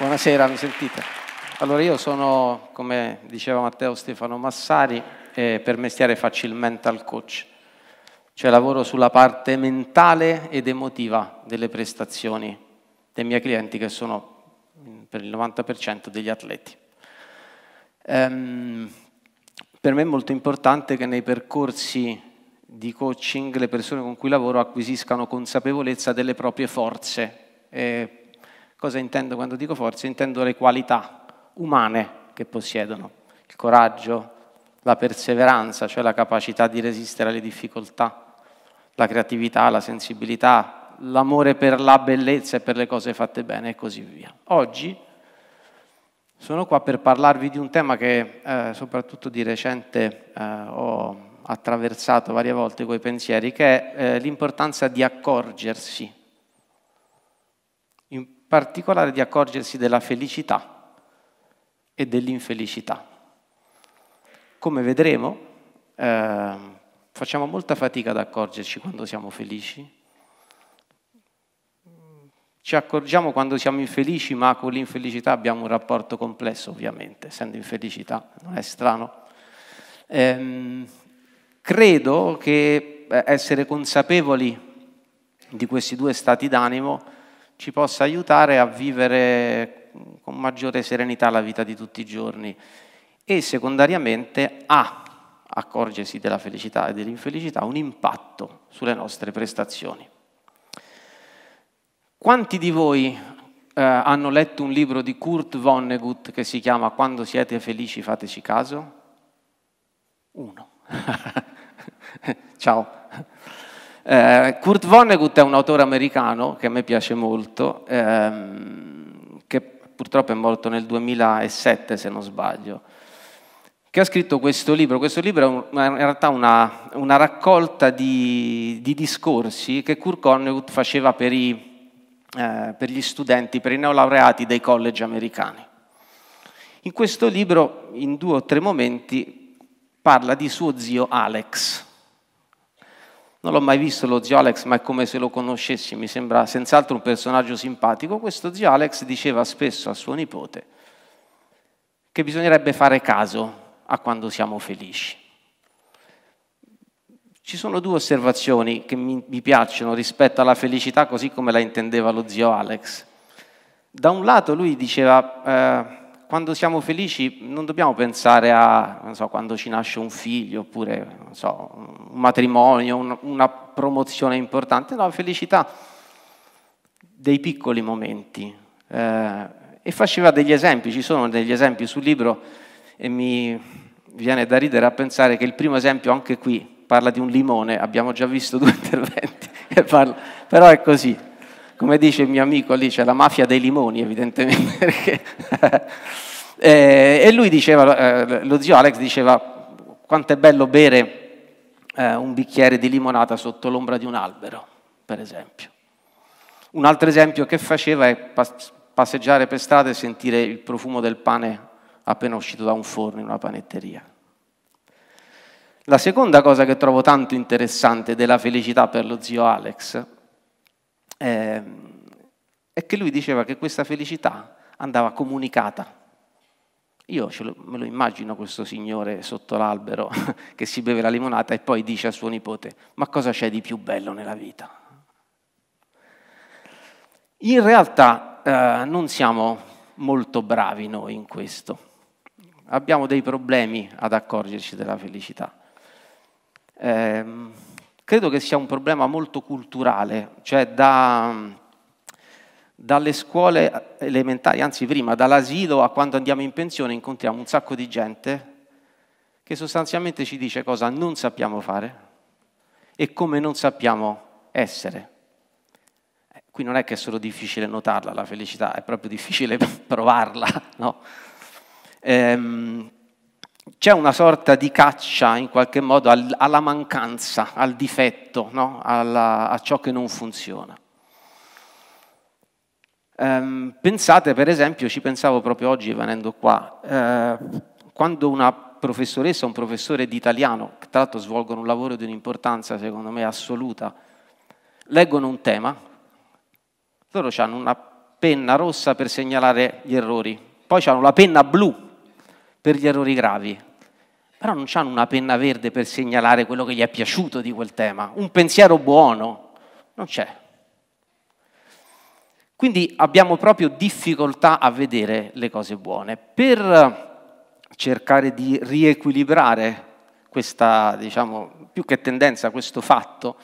Buonasera, mi sentite? Allora io sono, come diceva Matteo Stefano Massari, eh, per mestiere faccio il mental coach, cioè lavoro sulla parte mentale ed emotiva delle prestazioni dei miei clienti che sono mm, per il 90% degli atleti. Ehm, per me è molto importante che nei percorsi di coaching le persone con cui lavoro acquisiscano consapevolezza delle proprie forze. Eh, Cosa intendo quando dico forze? Intendo le qualità umane che possiedono, il coraggio, la perseveranza, cioè la capacità di resistere alle difficoltà, la creatività, la sensibilità, l'amore per la bellezza e per le cose fatte bene e così via. Oggi sono qua per parlarvi di un tema che eh, soprattutto di recente eh, ho attraversato varie volte coi pensieri, che è eh, l'importanza di accorgersi particolare di accorgersi della felicità e dell'infelicità. Come vedremo, eh, facciamo molta fatica ad accorgerci quando siamo felici. Ci accorgiamo quando siamo infelici, ma con l'infelicità abbiamo un rapporto complesso, ovviamente, essendo infelicità, non è strano. Eh, credo che eh, essere consapevoli di questi due stati d'animo ci possa aiutare a vivere con maggiore serenità la vita di tutti i giorni e secondariamente a accorgersi della felicità e dell'infelicità un impatto sulle nostre prestazioni. Quanti di voi eh, hanno letto un libro di Kurt Vonnegut che si chiama Quando siete felici fateci caso? Uno. Ciao. Eh, Kurt Vonnegut è un autore americano che a me piace molto, ehm, che purtroppo è morto nel 2007 se non sbaglio, che ha scritto questo libro. Questo libro è, un, è in realtà una, una raccolta di, di, discorsi che Kurt Vonnegut faceva per, i, eh, per gli studenti, per i neolaureati dei college americani. In questo libro, in due o tre momenti, parla di suo zio Alex non l'ho mai visto lo zio Alex, ma è come se lo conoscessi, mi sembra senz'altro un personaggio simpatico. Questo zio Alex diceva spesso a suo nipote che bisognerebbe fare caso a quando siamo felici. Ci sono due osservazioni che mi, mi piacciono rispetto alla felicità così come la intendeva lo zio Alex. Da un lato lui diceva... Eh, quando siamo felici non dobbiamo pensare a so, quando ci nasce un figlio oppure so, un matrimonio, un, una promozione importante, no, felicità dei piccoli momenti. Eh, e faceva degli esempi, ci sono degli esempi sul libro e mi viene da ridere a pensare che il primo esempio anche qui parla di un limone, abbiamo già visto due interventi, parla, però è così, come dice il mio amico lì, c'è la mafia dei limoni evidentemente. Eh, e lui diceva, eh, lo zio Alex diceva, quanto è bello bere eh, un bicchiere di limonata sotto l'ombra di un albero, per esempio. Un altro esempio che faceva è passeggiare per strada e sentire il profumo del pane appena uscito da un forno in una panetteria. La seconda cosa che trovo tanto interessante della felicità per lo zio Alex eh, è che lui diceva che questa felicità andava comunicata. Io lo, me lo immagino questo signore sotto l'albero che si beve la limonata e poi dice a suo nipote, ma cosa c'è di più bello nella vita? In realtà eh, non siamo molto bravi noi in questo. Abbiamo dei problemi ad accorgerci della felicità. Eh, credo che sia un problema molto culturale, cioè da, dalle scuole elementari, anzi prima, dall'asilo a quando andiamo in pensione incontriamo un sacco di gente che sostanzialmente ci dice cosa non sappiamo fare e come non sappiamo essere. Eh, qui non è che è solo difficile notarla la felicità, è proprio difficile provarla, no? Ehm, c'è una sorta di caccia in qualche modo alla mancanza, al difetto, no? alla, a ciò che non funziona. Ehm, pensate per esempio, ci pensavo proprio oggi venendo qua, eh, quando una professoressa, o un professore di italiano, che tra l'altro svolgono un lavoro di un'importanza secondo me assoluta, leggono un tema, loro hanno una penna rossa per segnalare gli errori, poi hanno la penna blu per gli errori gravi, però non hanno una penna verde per segnalare quello che gli è piaciuto di quel tema, un pensiero buono, non c'è. Quindi abbiamo proprio difficoltà a vedere le cose buone. Per eh, cercare di riequilibrare questa, diciamo, più che tendenza, questo fatto,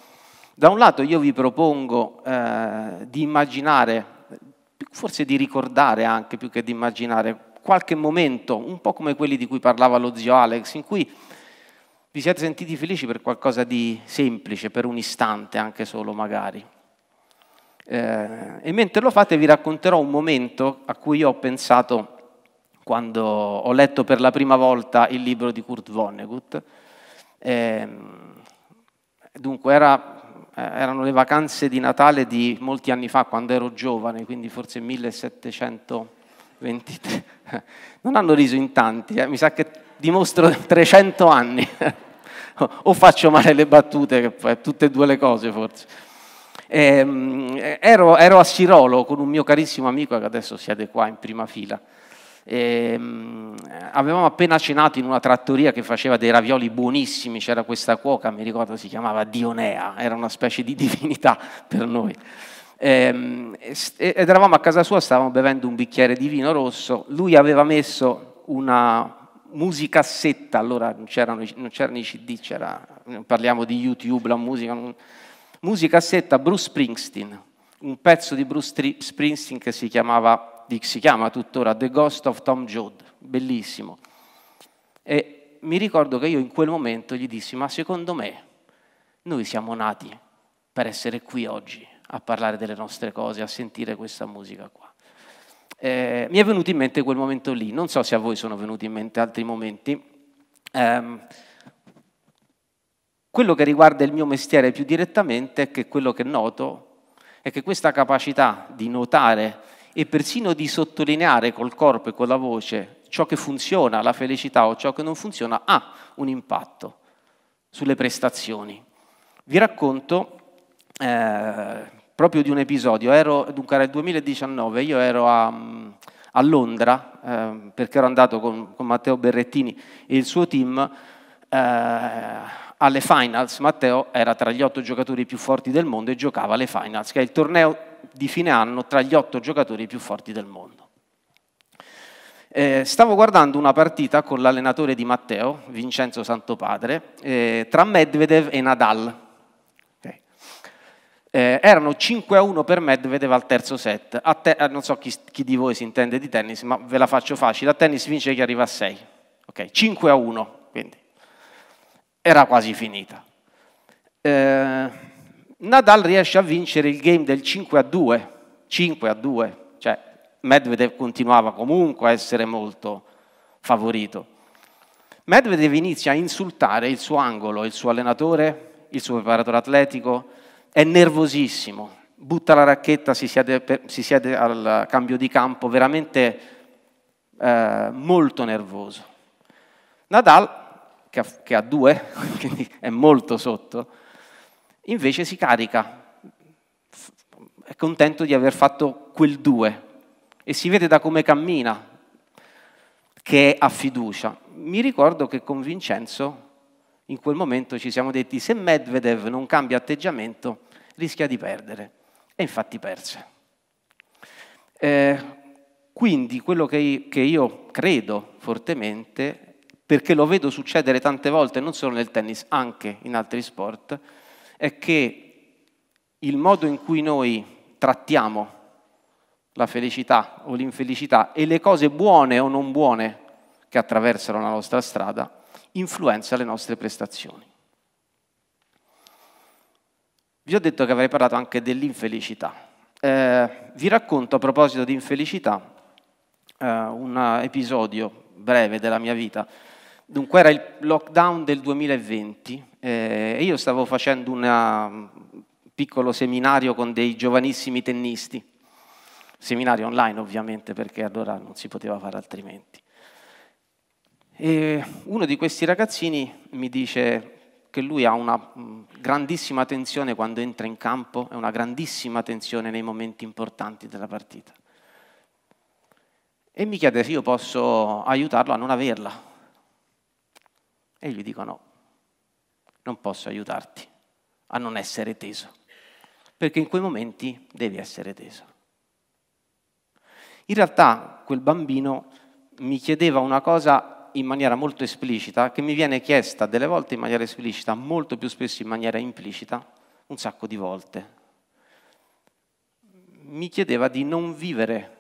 da un lato io vi propongo eh, di immaginare, forse di ricordare anche più che di immaginare, qualche momento, un po' come quelli di cui parlava lo zio Alex, in cui vi siete sentiti felici per qualcosa di semplice, per un istante anche solo magari. Eh, e mentre lo fate vi racconterò un momento a cui ho pensato quando ho letto per la prima volta il libro di Kurt Vonnegut. Eh, dunque era, eh, erano le vacanze di Natale di molti anni fa, quando ero giovane, quindi forse 1700 23. Non hanno riso in tanti, eh? mi sa che dimostro 300 anni. o faccio male le battute, tutte e due le cose forse. E, ehm, ero, ero, a Sirolo con un mio carissimo amico che adesso siede qua in prima fila. E, ehm, avevamo appena cenato in una trattoria che faceva dei ravioli buonissimi, c'era questa cuoca, mi ricordo si chiamava Dionea, era una specie di divinità per noi. Ehm, ed eravamo a casa sua, stavamo bevendo un bicchiere di vino rosso, lui aveva messo una musicassetta, allora non c'erano, non c'erano i CD, c'era, parliamo di YouTube, la musica, non, musicassetta Bruce Springsteen, un pezzo di Bruce Tri- Springsteen che si chiamava, si chiama tuttora The Ghost of Tom Jode, bellissimo. E mi ricordo che io in quel momento gli dissi, ma secondo me noi siamo nati per essere qui oggi, a parlare delle nostre cose, a sentire questa musica qua. Eh, mi è venuto in mente quel momento lì, non so se a voi sono venuti in mente altri momenti. Eh, quello che riguarda il mio mestiere più direttamente è che quello che noto è che questa capacità di notare e persino di sottolineare col corpo e con la voce ciò che funziona, la felicità o ciò che non funziona, ha un impatto sulle prestazioni. Vi racconto eh, proprio di un episodio. Ero, dunque era il 2019, io ero a, a Londra eh, perché ero andato con, con, Matteo Berrettini e il suo team eh, alle finals. Matteo era tra gli otto giocatori più forti del mondo e giocava alle finals, che è il torneo di fine anno tra gli otto giocatori più forti del mondo. Eh, stavo guardando una partita con l'allenatore di Matteo, Vincenzo Santopadre, eh, tra Medvedev e Nadal eh, erano 5 a 1 per Medvedev al terzo set. Te eh, non so chi, chi, di voi si intende di tennis, ma ve la faccio facile. A tennis vince chi arriva a 6. Okay, 5 a 1, quindi era quasi finita. Eh, Nadal riesce a vincere il game del 5 a 2. 5 a 2, cioè Medvedev continuava comunque a essere molto favorito. Medvedev inizia a insultare il suo angolo, il suo allenatore, il suo preparatore atletico, è nervosissimo, butta la racchetta, si siede, per, si siede al cambio di campo, veramente eh, molto nervoso. Nadal, che ha, che ha due, quindi è molto sotto, invece si carica, è contento di aver fatto quel due e si vede da come cammina che ha fiducia. Mi ricordo che con Vincenzo in quel momento ci siamo detti se Medvedev non cambia atteggiamento rischia di perdere. E infatti perse. Eh, quindi quello che, che io credo fortemente, perché lo vedo succedere tante volte, non solo nel tennis, anche in altri sport, è che il modo in cui noi trattiamo la felicità o l'infelicità e le cose buone o non buone che attraversano la nostra strada influenza le nostre prestazioni. Vi ho detto che avrei parlato anche dell'infelicità. Eh, vi racconto a proposito di infelicità eh, un episodio breve della mia vita. Dunque era il lockdown del 2020 eh, e io stavo facendo un mm, piccolo seminario con dei giovanissimi tennisti, seminario online ovviamente perché allora non si poteva fare altrimenti. E uno di questi ragazzini mi dice che lui ha una mm, grandissima tensione quando entra in campo e una grandissima tensione nei momenti importanti della partita. E mi chiede se io posso aiutarlo a non averla. E gli dico no, non posso aiutarti a non essere teso, perché in quei momenti devi essere teso. In realtà quel bambino mi chiedeva una cosa in maniera molto esplicita, che mi viene chiesta delle volte in maniera esplicita, molto più spesso in maniera implicita, un sacco di volte. Mi chiedeva di non vivere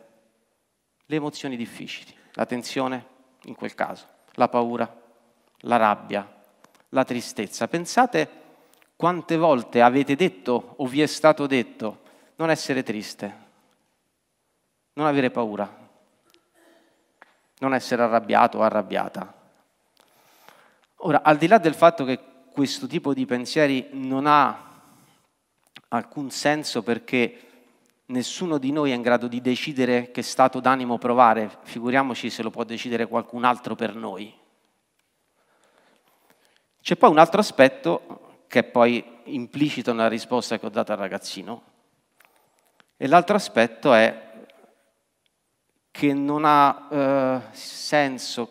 le emozioni difficili, la tensione in quel caso, la paura, la rabbia, la tristezza. Pensate quante volte avete detto o vi è stato detto non essere triste, non avere paura, non essere arrabbiato o arrabbiata. Ora, al di là del fatto che questo tipo di pensieri non ha alcun senso perché nessuno di noi è in grado di decidere che stato d'animo provare, figuriamoci se lo può decidere qualcun altro per noi. C'è poi un altro aspetto che è poi implicito nella risposta che ho dato al ragazzino, e l'altro aspetto è che non ha eh, senso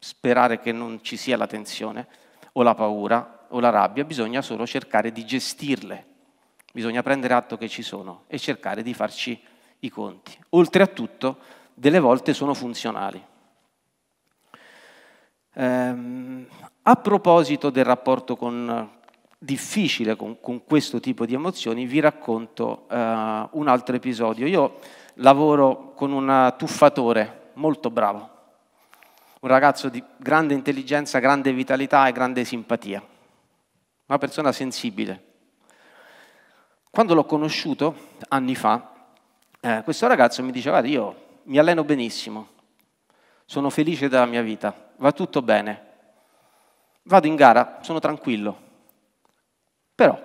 sperare che non ci sia la tensione o la paura o la rabbia, bisogna solo cercare di gestirle, bisogna prendere atto che ci sono e cercare di farci i conti. Oltretutto, delle volte sono funzionali. Ehm, a proposito del rapporto con, difficile con, con, questo tipo di emozioni, vi racconto eh, un altro episodio. Io lavoro con un tuffatore molto bravo, un ragazzo di grande intelligenza, grande vitalità e grande simpatia, una persona sensibile. Quando l'ho conosciuto, anni fa, eh, questo ragazzo mi diceva, io mi alleno benissimo, sono felice della mia vita, va tutto bene, vado in gara, sono tranquillo, però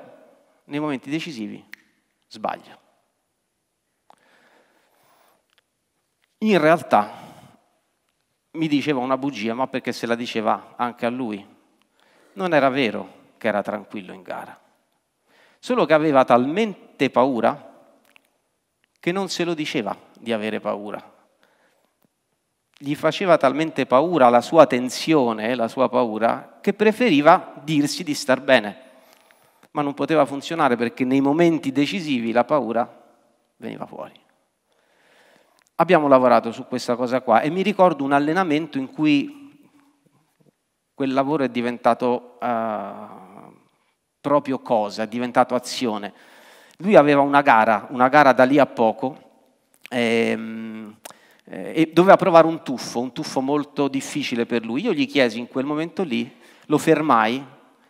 nei momenti decisivi sbaglio. in realtà mi diceva una bugia, ma perché se la diceva anche a lui. Non era vero che era tranquillo in gara, solo che aveva talmente paura che non se lo diceva di avere paura. Gli faceva talmente paura la sua tensione, eh, la sua paura, che preferiva dirsi di star bene. Ma non poteva funzionare perché nei momenti decisivi la paura veniva fuori abbiamo lavorato su questa cosa qua e mi ricordo un allenamento in cui quel lavoro è diventato uh, proprio cosa, è diventato azione. Lui aveva una gara, una gara da lì a poco, e, ehm, eh, e doveva provare un tuffo, un tuffo molto difficile per lui. Io gli chiesi in quel momento lì, lo fermai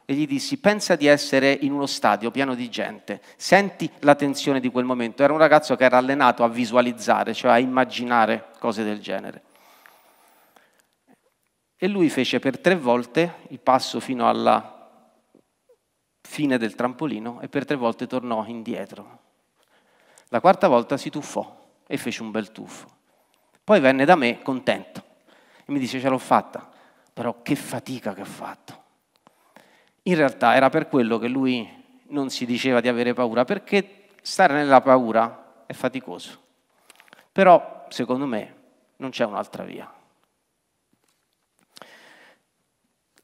e gli dissi pensa di essere in uno stadio pieno di gente, senti la tensione di quel momento. Era un ragazzo che era allenato a visualizzare, cioè a immaginare cose del genere. E lui fece per tre volte il passo fino alla fine del trampolino e per tre volte tornò indietro. La quarta volta si tuffò e fece un bel tuffo. Poi venne da me contento e mi dice ce l'ho fatta, però che fatica che ho fatto in realtà era per quello che lui non si diceva di avere paura, perché stare nella paura è faticoso. Però, secondo me, non c'è un'altra via.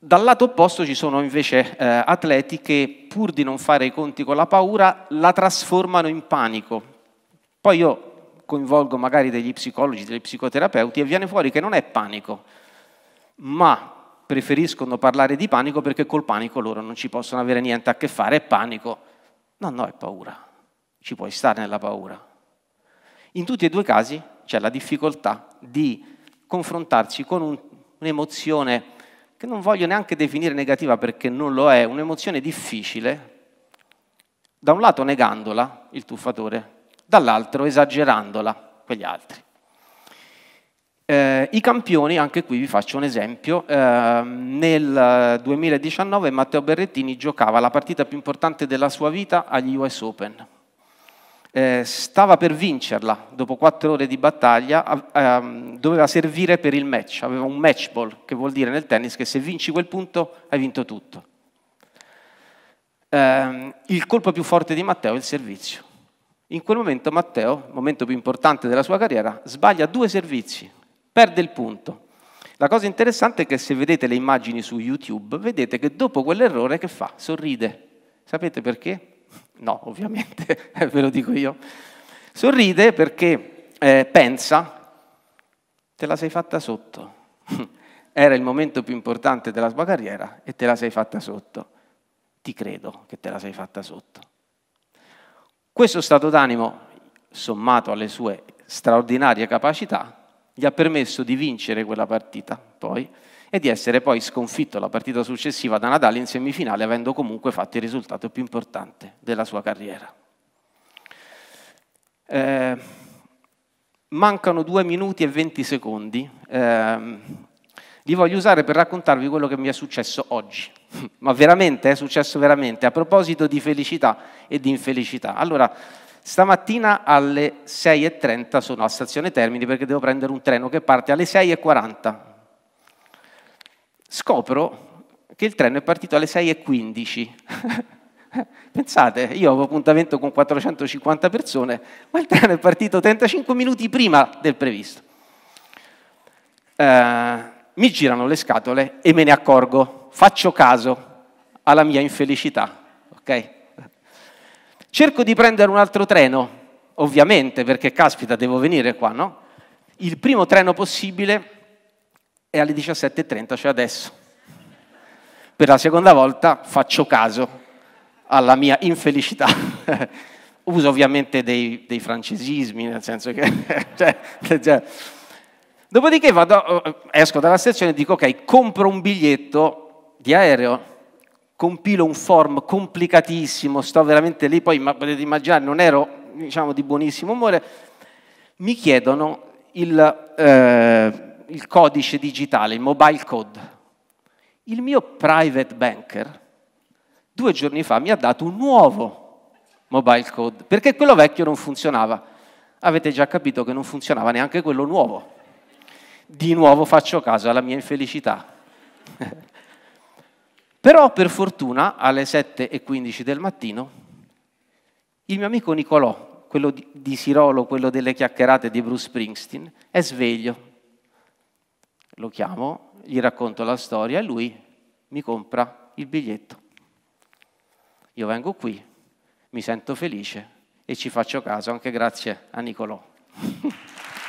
Dal lato opposto ci sono invece eh, atleti che pur di non fare i conti con la paura la trasformano in panico. Poi io coinvolgo magari degli psicologi, degli psicoterapeuti e viene fuori che non è panico, ma preferiscono parlare di panico perché col panico loro non ci possono avere niente a che fare, è panico. No, no, è paura. Ci puoi stare nella paura. In tutti e due i casi c'è la difficoltà di confrontarsi con un, un'emozione che non voglio neanche definire negativa perché non lo è, un'emozione difficile, da un lato negandola, il tuffatore, dall'altro esagerandola, quegli altri. Eh, I campioni, anche qui vi faccio un esempio, ehm, eh, nel 2019 Matteo Berrettini giocava la partita più importante della sua vita agli US Open. Eh, stava per vincerla dopo quattro ore di battaglia, ehm, doveva servire per il match, aveva un match ball, che vuol dire nel tennis che se vinci quel punto hai vinto tutto. Eh, il colpo più forte di Matteo è il servizio. In quel momento Matteo, momento più importante della sua carriera, sbaglia due servizi, Perde il punto. La cosa interessante è che se vedete le immagini su YouTube, vedete che dopo quell'errore che fa? Sorride. Sapete perché? No, ovviamente, eh, ve lo dico io. Sorride perché eh, pensa, te la sei fatta sotto. Era il momento più importante della sua carriera e te la sei fatta sotto. Ti credo che te la sei fatta sotto. Questo stato d'animo, sommato alle sue straordinarie capacità, gli ha permesso di vincere quella partita poi e di essere poi sconfitto la partita successiva da Nadal in semifinale avendo comunque fatto il risultato più importante della sua carriera. Eh, mancano 2 minuti e 20 secondi, eh, li voglio usare per raccontarvi quello che mi è successo oggi, ma veramente è successo veramente, a proposito di felicità e di infelicità. Allora, Stamattina alle 6.30 sono a stazione Termini perché devo prendere un treno che parte alle 6.40. Scopro che il treno è partito alle 6.15. Pensate, io avevo appuntamento con 450 persone, ma il treno è partito 35 minuti prima del previsto. Eh, mi girano le scatole e me ne accorgo, faccio caso alla mia infelicità. Okay? Cerco di prendere un altro treno, ovviamente, perché caspita, devo venire qua, no? Il primo treno possibile è alle 17.30, cioè adesso. Per la seconda volta faccio caso alla mia infelicità. Uso ovviamente dei, dei, francesismi, nel senso che... cioè, cioè. Dopodiché vado, eh, esco dalla stazione e dico ok, compro un biglietto di aereo compilo un form complicatissimo, sto veramente lì, poi ma, potete immaginare, non ero diciamo, di buonissimo umore, mi chiedono il, eh, il codice digitale, il mobile code. Il mio private banker due giorni fa mi ha dato un nuovo mobile code, perché quello vecchio non funzionava. Avete già capito che non funzionava neanche quello nuovo. Di nuovo faccio caso alla mia infelicità. Però per fortuna alle 7 e 15 del mattino il mio amico Nicolò, quello di Sirolo, quello delle chiacchierate di Bruce Springsteen, è sveglio. Lo chiamo, gli racconto la storia e lui mi compra il biglietto. Io vengo qui, mi sento felice e ci faccio caso anche grazie a Nicolò.